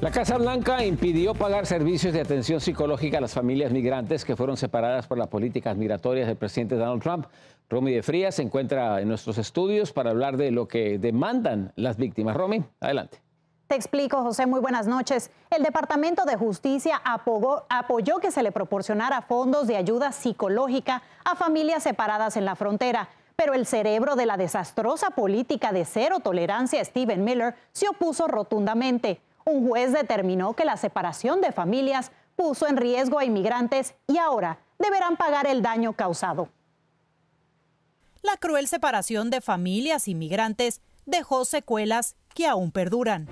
La Casa Blanca impidió pagar servicios de atención psicológica a las familias migrantes que fueron separadas por las políticas migratorias del presidente Donald Trump. Romy de Frías se encuentra en nuestros estudios para hablar de lo que demandan las víctimas. Romy, adelante. Te explico, José, muy buenas noches. El Departamento de Justicia apoyó que se le proporcionara fondos de ayuda psicológica a familias separadas en la frontera, pero el cerebro de la desastrosa política de cero tolerancia, Steven Miller, se opuso rotundamente un juez determinó que la separación de familias puso en riesgo a inmigrantes y ahora deberán pagar el daño causado. La cruel separación de familias inmigrantes dejó secuelas que aún perduran.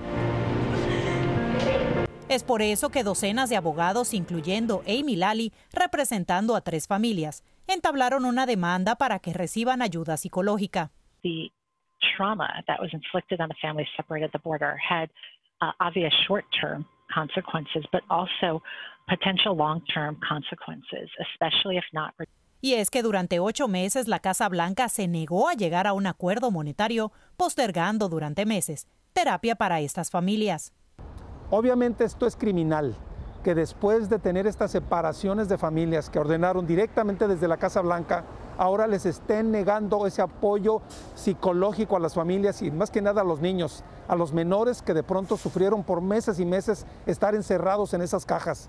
Es por eso que docenas de abogados, incluyendo Amy Lally, representando a tres familias, entablaron una demanda para que reciban ayuda psicológica. trauma y es que durante ocho meses la Casa Blanca se negó a llegar a un acuerdo monetario, postergando durante meses terapia para estas familias. Obviamente esto es criminal, que después de tener estas separaciones de familias que ordenaron directamente desde la Casa Blanca, ahora les estén negando ese apoyo psicológico a las familias y más que nada a los niños, a los menores que de pronto sufrieron por meses y meses estar encerrados en esas cajas.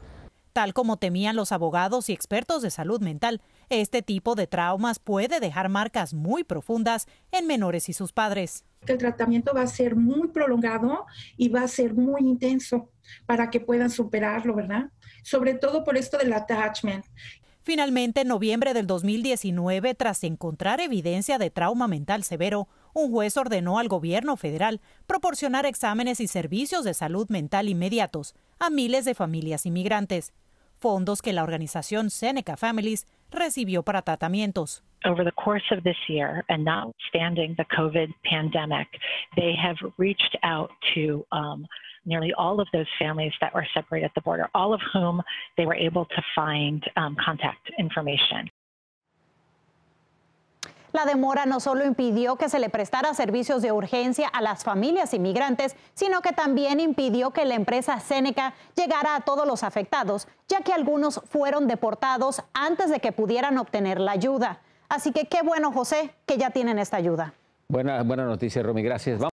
Tal como temían los abogados y expertos de salud mental, este tipo de traumas puede dejar marcas muy profundas en menores y sus padres. El tratamiento va a ser muy prolongado y va a ser muy intenso para que puedan superarlo, ¿verdad? Sobre todo por esto del attachment. Finalmente, en noviembre del 2019, tras encontrar evidencia de trauma mental severo, un juez ordenó al gobierno federal proporcionar exámenes y servicios de salud mental inmediatos a miles de familias inmigrantes, fondos que la organización Seneca Families recibió para tratamientos. La demora no solo impidió que se le prestara servicios de urgencia a las familias inmigrantes, sino que también impidió que la empresa Seneca llegara a todos los afectados, ya que algunos fueron deportados antes de que pudieran obtener la ayuda. Así que qué bueno, José, que ya tienen esta ayuda. buena, buena noticias, Romy. Gracias.